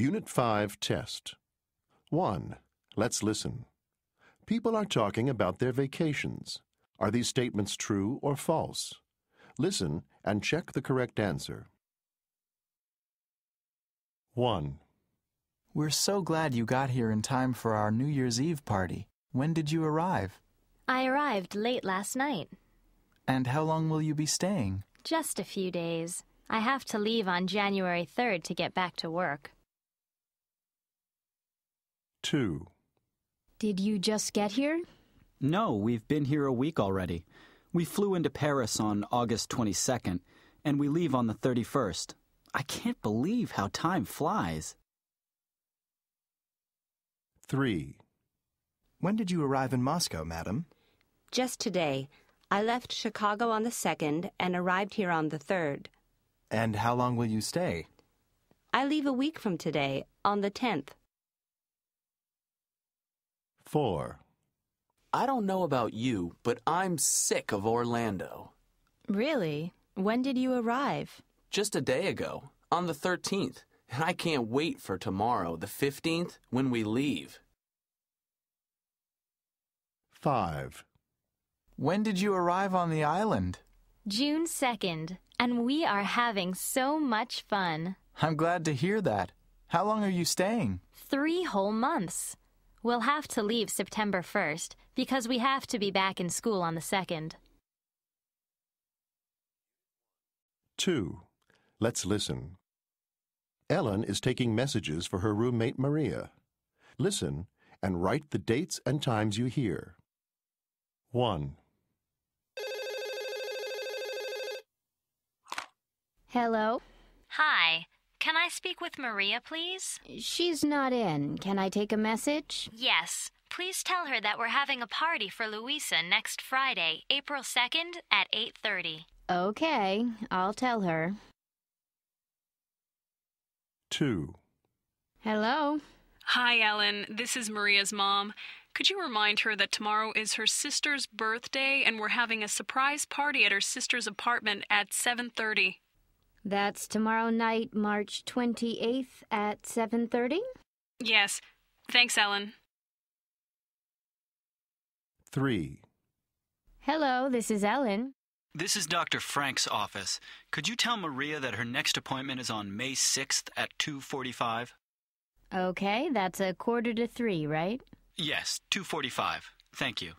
Unit 5 Test 1. Let's listen. People are talking about their vacations. Are these statements true or false? Listen and check the correct answer. 1. We're so glad you got here in time for our New Year's Eve party. When did you arrive? I arrived late last night. And how long will you be staying? Just a few days. I have to leave on January 3rd to get back to work. 2. Did you just get here? No, we've been here a week already. We flew into Paris on August 22nd, and we leave on the 31st. I can't believe how time flies. 3. When did you arrive in Moscow, madam? Just today. I left Chicago on the 2nd and arrived here on the 3rd. And how long will you stay? I leave a week from today, on the 10th. 4. I don't know about you, but I'm sick of Orlando. Really? When did you arrive? Just a day ago, on the 13th. And I can't wait for tomorrow, the 15th, when we leave. 5. When did you arrive on the island? June 2nd, and we are having so much fun. I'm glad to hear that. How long are you staying? Three whole months. We'll have to leave September 1st because we have to be back in school on the 2nd. 2. Let's listen. Ellen is taking messages for her roommate Maria. Listen and write the dates and times you hear. 1. Hello. Hi, can I speak with Maria, please? She's not in. Can I take a message? Yes. Please tell her that we're having a party for Louisa next Friday, April 2nd at 8:30. Okay, I'll tell her. 2. Hello. Hi, Ellen. This is Maria's mom. Could you remind her that tomorrow is her sister's birthday and we're having a surprise party at her sister's apartment at 7:30? That's tomorrow night, March 28th at 7:30? Yes. Thanks, Ellen. 3. Hello, this is Ellen. This is Dr. Frank's office. Could you tell Maria that her next appointment is on May 6th at 2:45? Okay, that's a quarter to 3, right? Yes, 2:45. Thank you.